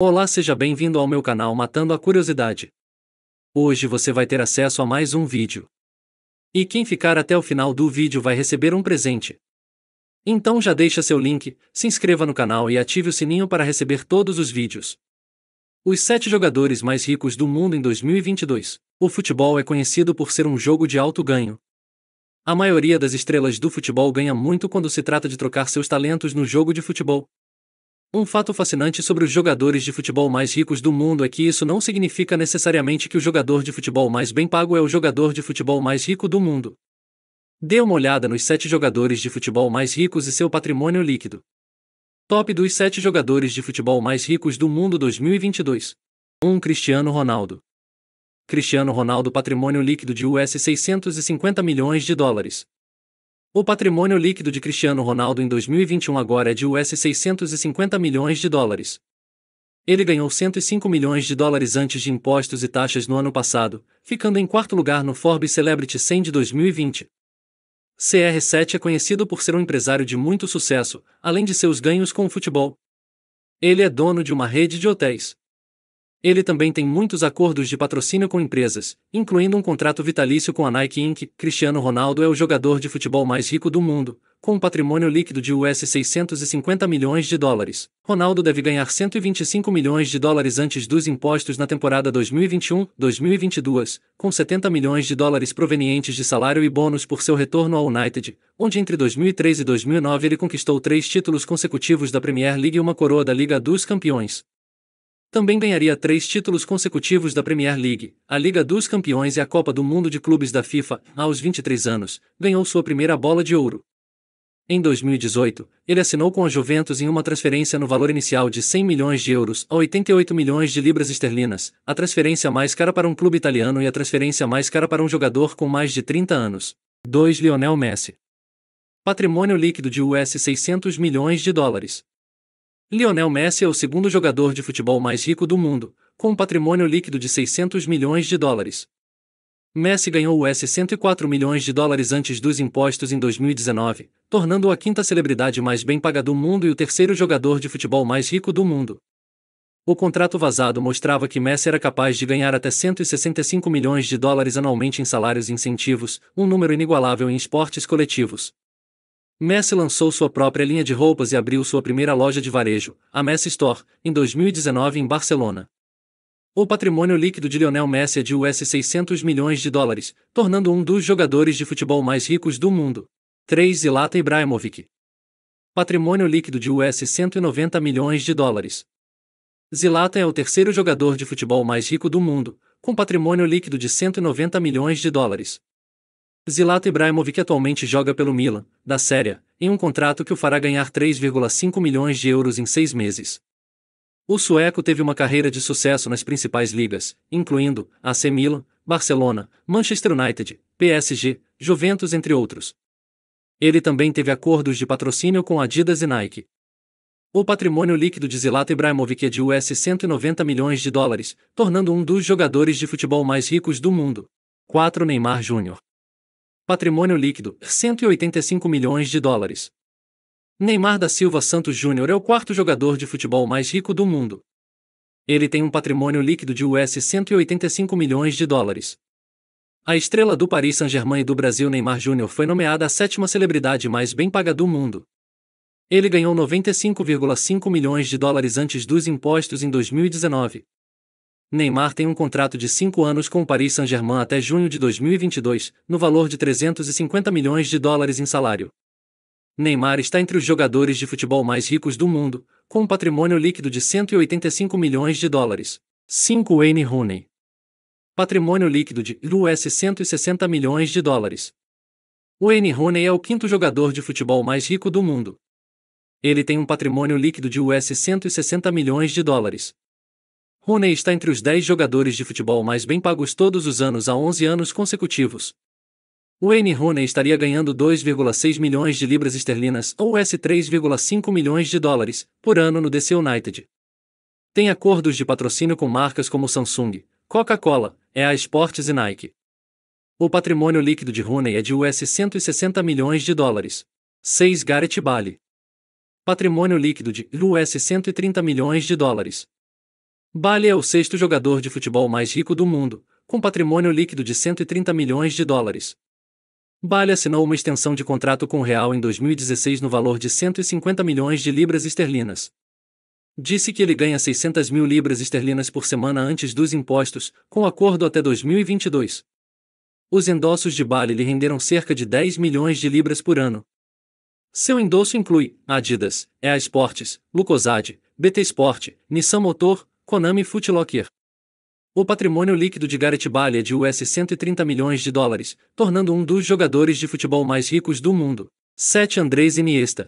Olá, seja bem-vindo ao meu canal Matando a Curiosidade. Hoje você vai ter acesso a mais um vídeo. E quem ficar até o final do vídeo vai receber um presente. Então já deixa seu link, se inscreva no canal e ative o sininho para receber todos os vídeos. Os 7 jogadores mais ricos do mundo em 2022. O futebol é conhecido por ser um jogo de alto ganho. A maioria das estrelas do futebol ganha muito quando se trata de trocar seus talentos no jogo de futebol. Um fato fascinante sobre os jogadores de futebol mais ricos do mundo é que isso não significa necessariamente que o jogador de futebol mais bem pago é o jogador de futebol mais rico do mundo. Dê uma olhada nos sete jogadores de futebol mais ricos e seu patrimônio líquido. Top dos sete jogadores de futebol mais ricos do mundo 2022. 1. Um, Cristiano Ronaldo. Cristiano Ronaldo patrimônio líquido de US 650 milhões de dólares. O patrimônio líquido de Cristiano Ronaldo em 2021 agora é de US 650 milhões de dólares. Ele ganhou 105 milhões de dólares antes de impostos e taxas no ano passado, ficando em quarto lugar no Forbes Celebrity 100 de 2020. CR7 é conhecido por ser um empresário de muito sucesso, além de seus ganhos com o futebol. Ele é dono de uma rede de hotéis. Ele também tem muitos acordos de patrocínio com empresas, incluindo um contrato vitalício com a Nike Inc. Cristiano Ronaldo é o jogador de futebol mais rico do mundo, com um patrimônio líquido de US 650 milhões de dólares. Ronaldo deve ganhar 125 milhões de dólares antes dos impostos na temporada 2021-2022, com 70 milhões de dólares provenientes de salário e bônus por seu retorno ao United, onde entre 2003 e 2009 ele conquistou três títulos consecutivos da Premier League e uma coroa da Liga dos Campeões. Também ganharia três títulos consecutivos da Premier League, a Liga dos Campeões e a Copa do Mundo de Clubes da FIFA. Aos 23 anos, ganhou sua primeira bola de ouro. Em 2018, ele assinou com a Juventus em uma transferência no valor inicial de 100 milhões de euros a 88 milhões de libras esterlinas, a transferência mais cara para um clube italiano e a transferência mais cara para um jogador com mais de 30 anos. 2. Lionel Messi. Patrimônio líquido de US 600 milhões de dólares. Lionel Messi é o segundo jogador de futebol mais rico do mundo, com um patrimônio líquido de 600 milhões de dólares. Messi ganhou US 104 milhões de dólares antes dos impostos em 2019, tornando-o a quinta celebridade mais bem paga do mundo e o terceiro jogador de futebol mais rico do mundo. O contrato vazado mostrava que Messi era capaz de ganhar até 165 milhões de dólares anualmente em salários e incentivos, um número inigualável em esportes coletivos. Messi lançou sua própria linha de roupas e abriu sua primeira loja de varejo, a Messi Store, em 2019 em Barcelona. O patrimônio líquido de Lionel Messi é de US 600 milhões de dólares, tornando um dos jogadores de futebol mais ricos do mundo. 3 Zlatan Ibrahimovic. Patrimônio líquido de US 190 milhões de dólares. Zlatan é o terceiro jogador de futebol mais rico do mundo, com patrimônio líquido de 190 milhões de dólares. Zlatan Ibrahimovic atualmente joga pelo Milan, da Série, em um contrato que o fará ganhar 3,5 milhões de euros em seis meses. O sueco teve uma carreira de sucesso nas principais ligas, incluindo AC Milan, Barcelona, Manchester United, PSG, Juventus entre outros. Ele também teve acordos de patrocínio com Adidas e Nike. O patrimônio líquido de Zlatan Ibrahimovic é de US 190 milhões de dólares, tornando um dos jogadores de futebol mais ricos do mundo. 4 Neymar Jr. Patrimônio líquido, 185 milhões de dólares. Neymar da Silva Santos Júnior é o quarto jogador de futebol mais rico do mundo. Ele tem um patrimônio líquido de US 185 milhões de dólares. A estrela do Paris Saint-Germain e do Brasil Neymar Júnior foi nomeada a sétima celebridade mais bem paga do mundo. Ele ganhou 95,5 milhões de dólares antes dos impostos em 2019. Neymar tem um contrato de 5 anos com o Paris Saint-Germain até junho de 2022, no valor de 350 milhões de dólares em salário. Neymar está entre os jogadores de futebol mais ricos do mundo, com um patrimônio líquido de 185 milhões de dólares. 5 Wayne Rooney. Patrimônio líquido de US 160 milhões de dólares. Wayne Rooney é o quinto jogador de futebol mais rico do mundo. Ele tem um patrimônio líquido de US 160 milhões de dólares. Rooney está entre os 10 jogadores de futebol mais bem pagos todos os anos há 11 anos consecutivos. Wayne Rooney estaria ganhando 2,6 milhões de libras esterlinas ou 3,5 milhões de dólares por ano no DC United. Tem acordos de patrocínio com marcas como Samsung, Coca-Cola, EA Sports e Nike. O patrimônio líquido de Rooney é de US 160 milhões de dólares. 6 Gareth Bale. Patrimônio líquido de US 130 milhões de dólares. Bali é o sexto jogador de futebol mais rico do mundo, com patrimônio líquido de 130 milhões de dólares. Bali assinou uma extensão de contrato com o Real em 2016 no valor de 150 milhões de libras esterlinas. Disse que ele ganha 600 mil libras esterlinas por semana antes dos impostos, com acordo até 2022. Os endossos de Bali lhe renderam cerca de 10 milhões de libras por ano. Seu endosso inclui Adidas, EA Sports, Lucosade, BT Sport, Nissan Motor, Konami Footlocker. O patrimônio líquido de Gareth Bale é de US 130 milhões de dólares, tornando um dos jogadores de futebol mais ricos do mundo. 7 Andrés Iniesta.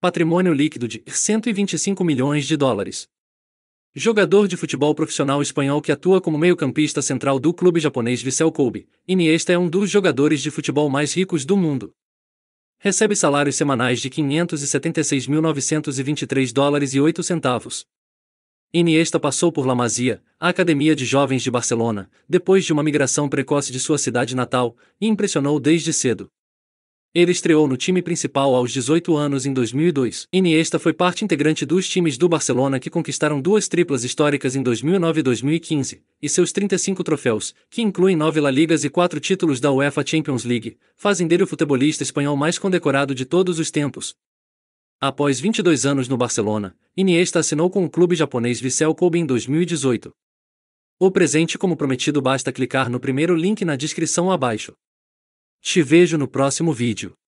Patrimônio líquido de 125 milhões de dólares. Jogador de futebol profissional espanhol que atua como meio-campista central do clube japonês Vissel Kobe, Iniesta é um dos jogadores de futebol mais ricos do mundo. Recebe salários semanais de 576.923 dólares e 8 centavos. Iniesta passou por La Masia, a Academia de Jovens de Barcelona, depois de uma migração precoce de sua cidade natal, e impressionou desde cedo. Ele estreou no time principal aos 18 anos em 2002. Iniesta foi parte integrante dos times do Barcelona que conquistaram duas triplas históricas em 2009 e 2015, e seus 35 troféus, que incluem nove La Ligas e quatro títulos da UEFA Champions League, fazem dele o futebolista espanhol mais condecorado de todos os tempos. Após 22 anos no Barcelona, Iniesta assinou com o clube japonês Vissel Kobe em 2018. O presente como prometido basta clicar no primeiro link na descrição abaixo. Te vejo no próximo vídeo.